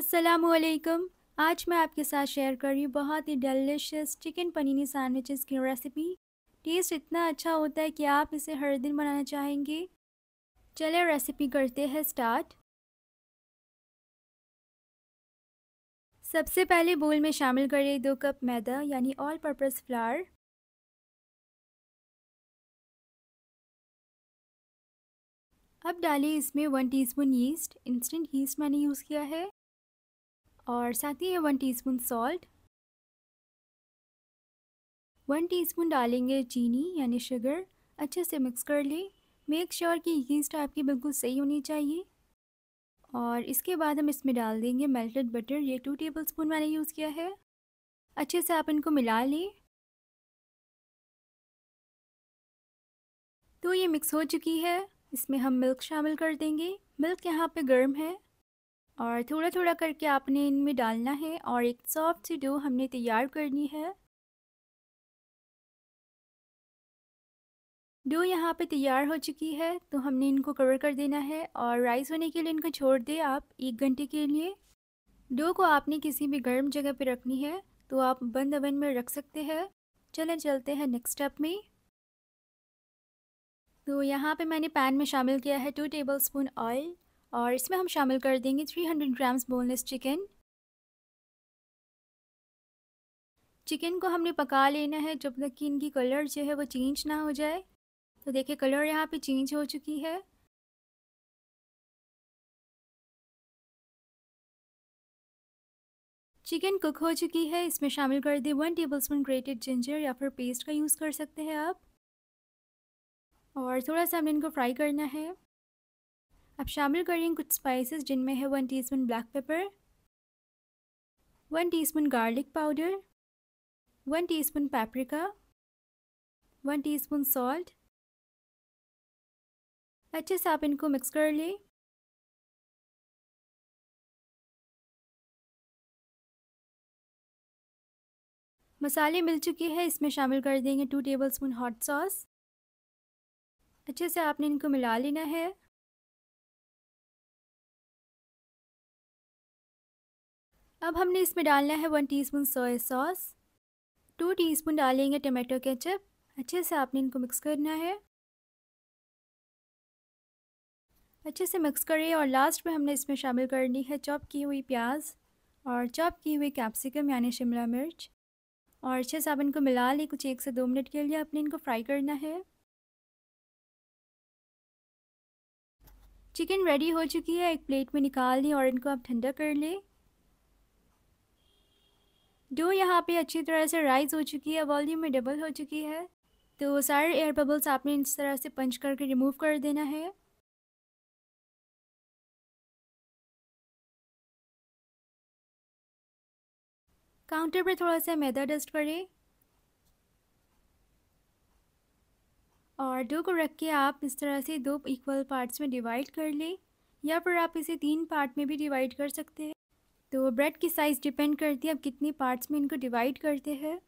असलकम आज मैं आपके साथ शेयर कर रही हूँ बहुत ही डेलीशियस चिकन पनीनी सैंडविचेस की रेसिपी टेस्ट इतना अच्छा होता है कि आप इसे हर दिन बनाना चाहेंगे चले रेसिपी करते हैं स्टार्ट सबसे पहले बोल में शामिल करिए दो कप मैदा यानी ऑल पर्पस फ्लावर अब डालिए इसमें one teaspoon yeast instant yeast मैंने यूज़ किया है और साथ ही है one teaspoon salt one teaspoon डालेंगे चीनी यानी शुगर अच्छे से मिक्स कर लें मेक श्योर कि यीस्ट आपकी बिल्कुल सही होनी चाहिए और इसके बाद हम इसमें डाल देंगे मेल्टेड बटर ये टू टेबल स्पून मैंने यूज़ किया है अच्छे से आप इनको मिला लें तो ये मिक्स हो चुकी है इसमें हम मिल्क शामिल कर देंगे मिल्क यहाँ पे गर्म है और थोड़ा थोड़ा करके आपने इनमें डालना है और एक सॉफ्ट सी डो हमने तैयार करनी है डो यहाँ पे तैयार हो चुकी है तो हमने इनको कवर कर देना है और राइस होने के लिए इनको छोड़ दें आप एक घंटे के लिए डो को आपने किसी भी गर्म जगह पे रखनी है तो आप बंद अवन में रख सकते हैं चलें चलते हैं नेक्स्ट स्टेप में तो यहाँ पे मैंने पैन में शामिल किया है टू टेबल स्पून ऑयल और इसमें हम शामिल कर देंगे 300 ग्राम्स बोनलेस चिकन चिकन को हमने पका लेना है जब तक कि इनकी कलर जो है वो चेंज ना हो जाए तो देखिए कलर यहाँ पे चेंज हो चुकी है चिकन कुक हो चुकी है इसमें शामिल कर दें one table spoon grated ginger या फिर पेस्ट का यूज़ कर सकते हैं आप और थोड़ा सा हमने इनको फ्राई करना है अब शामिल करेंगे कुछ स्पाइसेस जिनमें है one teaspoon black pepper one teaspoon garlic powder one teaspoon paprika one teaspoon salt अच्छे से आप इनको मिक्स कर लें मसाले मिल चुके हैं इसमें शामिल कर देंगे टू टेबलस्पून हॉट सॉस अच्छे से आपने इनको मिला लेना है अब हमने इसमें डालना है one teaspoon soya sauce two teaspoon डालेंगे टमाटो केचप अच्छे से आपने इनको मिक्स करना है अच्छे से मिक्स करिए और लास्ट में हमने इसमें शामिल करनी है चॉप की हुई प्याज और चॉप की हुई कैप्सिकम यानी शिमला मिर्च और अच्छे से आप इनको मिला लें कुछ एक से दो मिनट के लिए आपने इनको फ्राई करना है चिकन रेडी हो चुकी है एक प्लेट में निकाल लें और इनको आप ठंडा कर लें डो यहाँ पे अच्छी तरह से राइज़ हो चुकी है वॉल्यूम में डबल हो चुकी है तो सारे एयर बबल्स आपने इस तरह से पंच करके रिमूव कर देना है काउंटर पर थोड़ा सा मैदा डस्ट करें और डो को रख के आप इस तरह से दो इक्वल पार्ट्स में डिवाइड कर लें या फिर आप इसे तीन पार्ट में भी डिवाइड कर सकते हैं तो ब्रेड की साइज़ डिपेंड करती है आप कितनी पार्ट्स में इनको डिवाइड करते हैं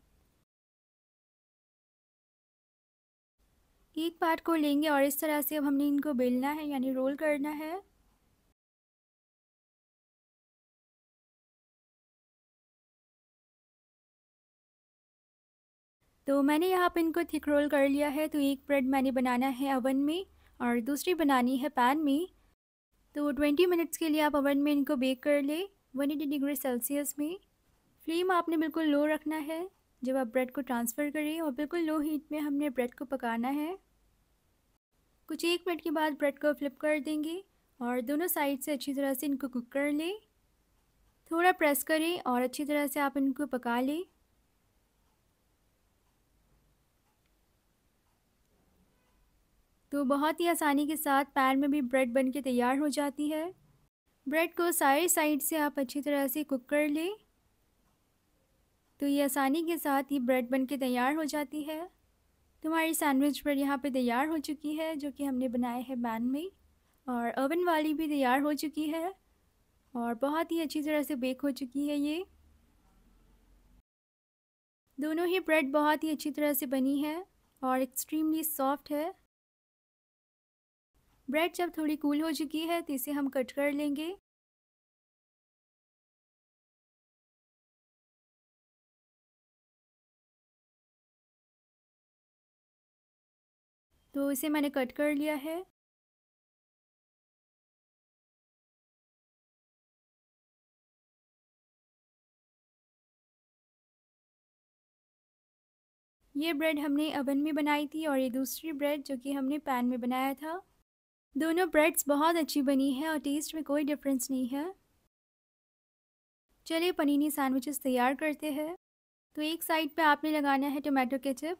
एक पार्ट को लेंगे और इस तरह से अब हमने इनको बेलना है यानी रोल करना है तो मैंने यहाँ पर इनको थिक रोल कर लिया है तो एक ब्रेड मैंने बनाना है ओवन में और दूसरी बनानी है पैन में तो 20 मिनट्स के लिए आप ओवन में इनको बेक कर लें वन एटी डिग्री सेल्सियस में फ्लेम आपने बिल्कुल लो रखना है जब आप ब्रेड को ट्रांसफ़र करें और बिल्कुल लो हीट में हमने ब्रेड को पकाना है कुछ एक मिनट के बाद ब्रेड को फ्लिप कर देंगे और दोनों साइड से अच्छी तरह से इनको कुक कर लें थोड़ा प्रेस करें और अच्छी तरह से आप इनको पका लें तो बहुत ही आसानी के साथ पैन में भी ब्रेड बन के तैयार हो जाती है ब्रेड को सारे साइड से आप अच्छी तरह से कुक कर लें तो ये आसानी के साथ ये ब्रेड बन के तैयार हो जाती है तो हमारी सैंडविच ब्रेड यहाँ पे तैयार हो चुकी है जो कि हमने बनाए हैं बैन में और ओवन वाली भी तैयार हो चुकी है और बहुत ही अच्छी तरह से बेक हो चुकी है ये दोनों ही ब्रेड बहुत ही अच्छी तरह से बनी है और एक्सट्रीमली सॉफ्ट है ब्रेड जब थोड़ी कूल हो चुकी है तो इसे हम कट कर लेंगे तो इसे मैंने कट कर लिया है ये ब्रेड हमने अवन में बनाई थी और ये दूसरी ब्रेड जो कि हमने पैन में बनाया था दोनों ब्रेड्स बहुत अच्छी बनी है और टेस्ट में कोई डिफरेंस नहीं है चलिए पनीनी सैंडविचेस तैयार करते हैं तो एक साइड पे आपने लगाना है टोमेटो केचप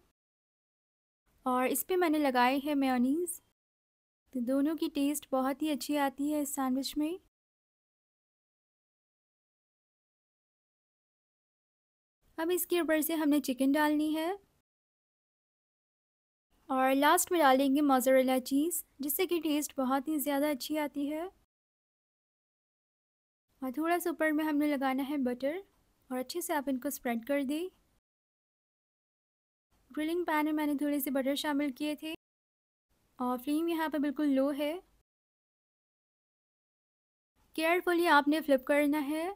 और इस पर मैंने लगाए हैं मेयोनीज़ तो दोनों की टेस्ट बहुत ही अच्छी आती है इस सैंडविच में अब इसके ऊपर से हमने चिकन डालनी है और लास्ट में डालेंगे मोज़रेला चीज़ जिससे कि टेस्ट बहुत ही ज़्यादा अच्छी आती है और थोड़ा सा ऊपर में हमने लगाना है बटर और अच्छे से आप इनको स्प्रेड कर दें ग्रिलिंग पैन में मैंने थोड़े से बटर शामिल किए थे और फ्लेम यहाँ पर बिल्कुल लो है केयरफुली आपने फ्लिप करना है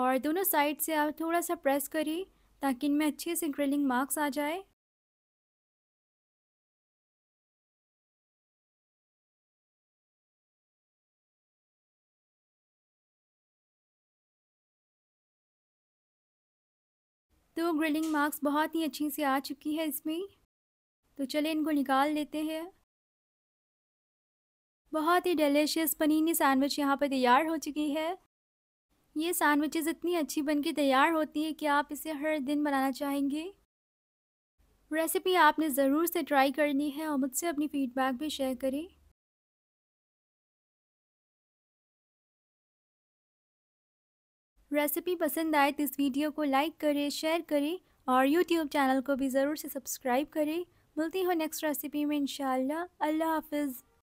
और दोनों साइड से आप थोड़ा सा प्रेस करें ताकि इनमें अच्छे से ग्रिलिंग मार्क्स आ जाए तो ग्रिलिंग मार्क्स बहुत ही अच्छी से आ चुकी है इसमें तो चले इनको निकाल लेते हैं बहुत ही डेलीशियस पनीनी सैंडविच यहाँ पर तैयार हो चुकी है ये सैंडविचेस इतनी अच्छी बन के तैयार होती है कि आप इसे हर दिन बनाना चाहेंगे रेसिपी आपने ज़रूर से ट्राई करनी है और मुझसे अपनी फ़ीडबैक भी शेयर करें रेसिपी पसंद आए तो इस वीडियो को लाइक करें शेयर करें और यूट्यूब चैनल को भी ज़रूर से सब्सक्राइब करें मिलती हूँ नेक्स्ट रेसिपी में इन अल्लाह हाफिज़